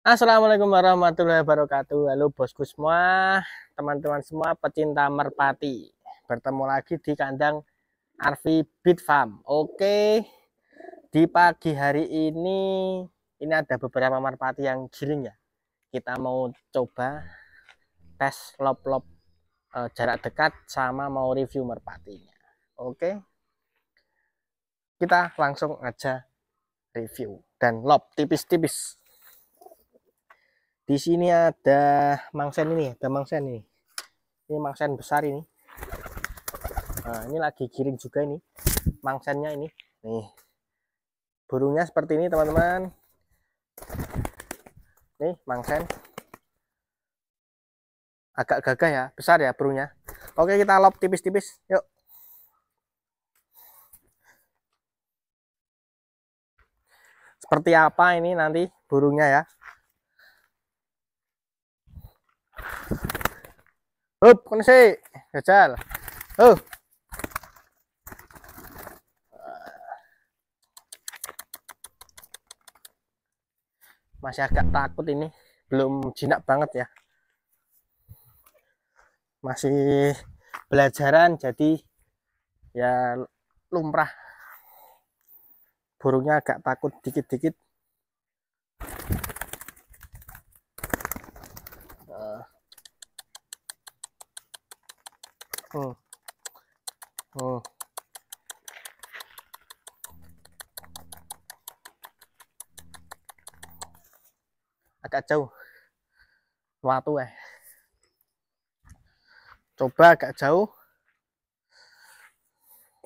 Assalamualaikum warahmatullahi wabarakatuh. Halo bosku semua, teman-teman semua pecinta merpati. Bertemu lagi di kandang Arfi Beat Farm. Oke. Di pagi hari ini ini ada beberapa merpati yang giring ya. Kita mau coba tes lop-lop eh, jarak dekat sama mau review merpatinya. Oke. Kita langsung aja review dan lop tipis-tipis di sini ada mangsen ini ada mangsen ini ini mangsen besar ini nah ini lagi giring juga ini mangsennya ini nih burungnya seperti ini teman-teman nih mangsen agak gagah ya besar ya burungnya oke kita lop tipis-tipis yuk seperti apa ini nanti burungnya ya Up, kono sik. Oh. Masih agak takut ini. Belum jinak banget ya. Masih belajaran jadi ya lumrah burungnya agak takut dikit-dikit Oh, oh, Agak jauh. Watu eh. Coba agak jauh.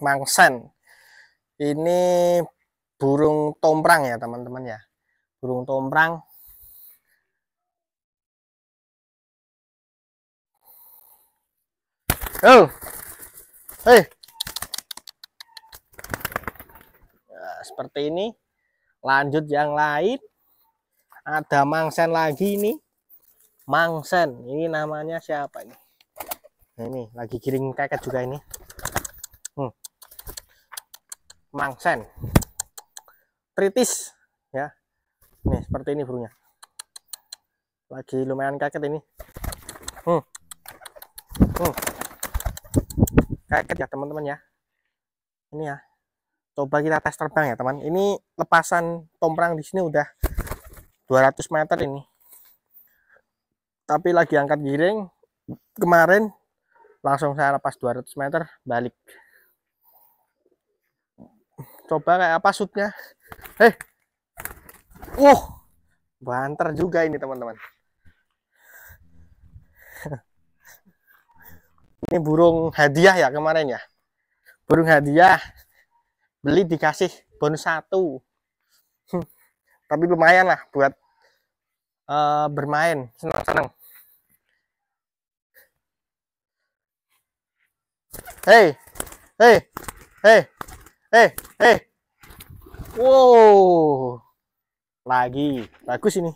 Mangsen. Ini burung tomprang ya teman-teman ya. Burung tomprang Oh. Hei. Ya, seperti ini. Lanjut yang lain. Ada mangsen lagi ini. Mangsen. Ini namanya siapa ini? Nah, ini lagi giring keket juga ini. Hmm. Mangsen. Tritis ya. Nih, seperti ini burungnya. Lagi lumayan keket ini. Hmm. Hmm kayak ya teman-teman ya ini ya coba kita tes terbang ya teman ini lepasan tomprang di sini udah 200 meter ini tapi lagi angkat giring kemarin langsung saya lepas 200 meter balik coba kayak apa shootnya eh uh banter juga ini teman-teman ini burung hadiah ya kemarin ya burung hadiah beli dikasih bonus satu hmm. tapi lumayan lah buat uh, bermain senang-senang hey hey hey hey hey wow lagi bagus ini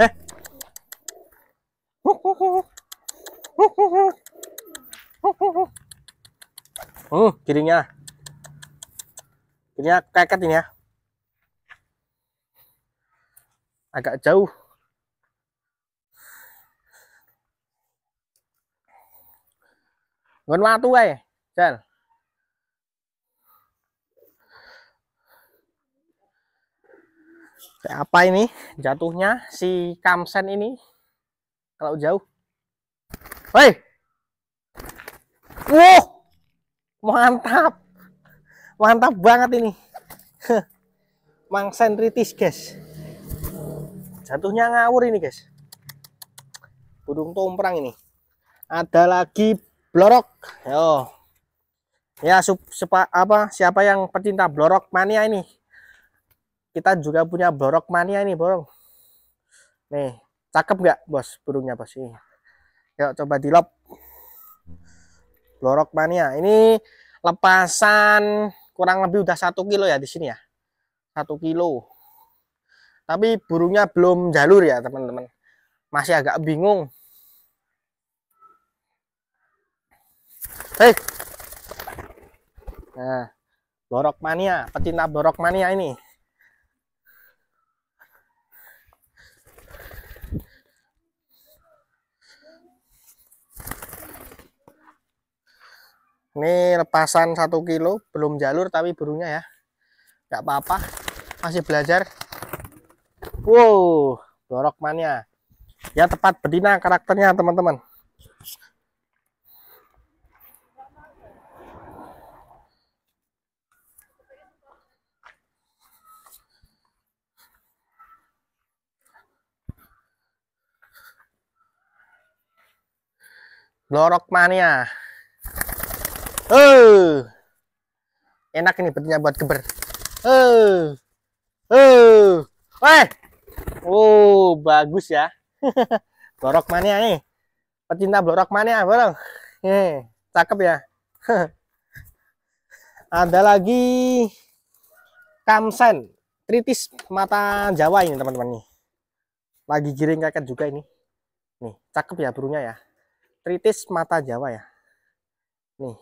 heh Hmm, kirinya. Kirinya keket ini ya. Agak jauh. Ngon watu ae, Jal. Apa ini jatuhnya si kamsen ini kalau jauh? Hei. Wow. Mantap. Mantap banget ini. Mang sentritis, guys. Jatuhnya ngawur ini, guys. Burung tomprang ini. Ada lagi blorok. Yo. Ya, sup, sepa, apa siapa yang pecinta blorok mania ini? Kita juga punya blorok mania ini, Bro. Nih, cakep nggak, Bos, burungnya, Bos? Ini. Iya. Yuk coba dilop. lorok mania. Ini lepasan kurang lebih udah satu kilo ya di sini ya. Satu kilo. Tapi burungnya belum jalur ya teman-teman. Masih agak bingung. Hei. Nah, lorok mania, pecinta lorok mania ini. ini lepasan satu kilo belum jalur tapi burungnya ya nggak apa-apa masih belajar wow dorok mania ya. ya tepat betina karakternya teman-teman Lorok mania. Ya. Oh. Enak ini petinya buat geber. Oh. Eh. Oh. Eh. Wah. Oh, bagus ya. blorok mania nih. Pecinta blorok mania, ya, borong. Nih, cakep ya. Ada lagi kamsen, tritis mata Jawa ini, teman-teman nih. Lagi giring kakek juga ini. Nih, cakep ya burungnya ya. Tritis mata Jawa ya. Nih,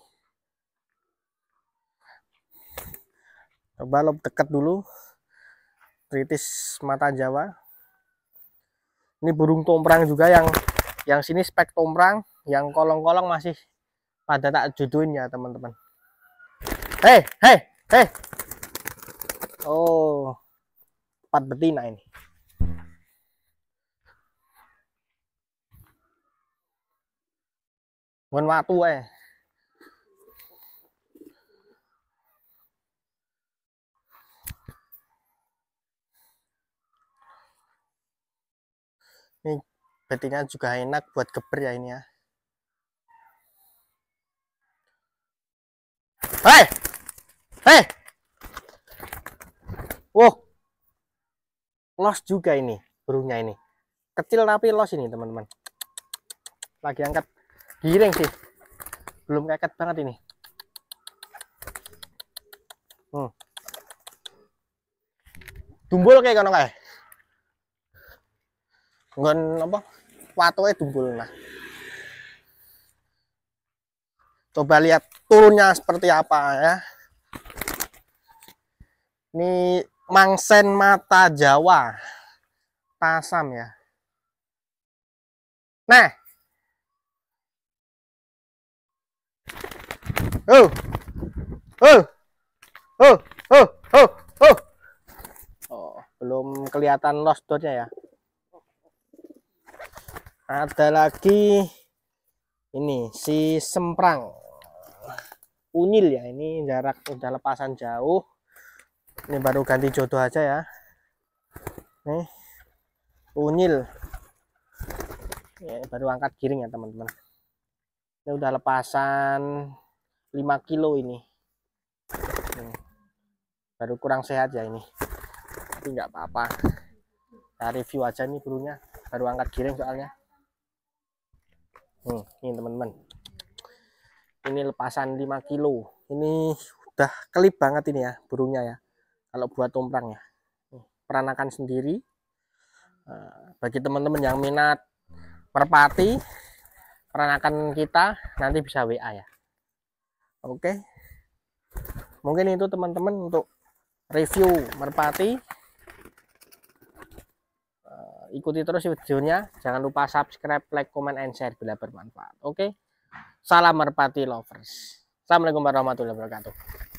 coba lob dekat dulu kritis mata jawa ini burung tomprang juga yang yang sini spek tomprang yang kolong-kolong masih pada tak juduin ya teman-teman hei hei hei oh empat betina ini Bukan tuh eh ini betinya juga enak buat geber ya ini ya hei hei wow los juga ini burungnya ini kecil tapi los ini teman-teman lagi angkat giring sih belum keket banget ini hmm. tumbul kayak kono kayak nggon apa watuke dumpul nah coba lihat turunnya seperti apa ya ini mangsen mata Jawa pasam ya nah oh oh oh oh oh oh, oh. belum kelihatan lost dotnya ya ada lagi ini si semprang Unil ya ini jarak udah lepasan jauh ini baru ganti jodoh aja ya nih unyil ya, baru angkat giring ya teman-teman ini udah lepasan 5 kilo ini baru kurang sehat ya ini tapi nggak apa-apa nah, review aja nih burunya baru angkat giring soalnya Hmm, ini teman-teman. Ini lepasan 5 kilo. Ini udah kelip banget ini ya burungnya ya. Kalau buat ya. Peranakan sendiri. Eh, bagi teman-teman yang minat merpati peranakan kita nanti bisa WA ya. Oke. Mungkin itu teman-teman untuk review merpati ikuti terus videonya. Jangan lupa subscribe, like, comment, and share bila bermanfaat. Oke, salam merpati lovers. Assalamualaikum warahmatullahi wabarakatuh.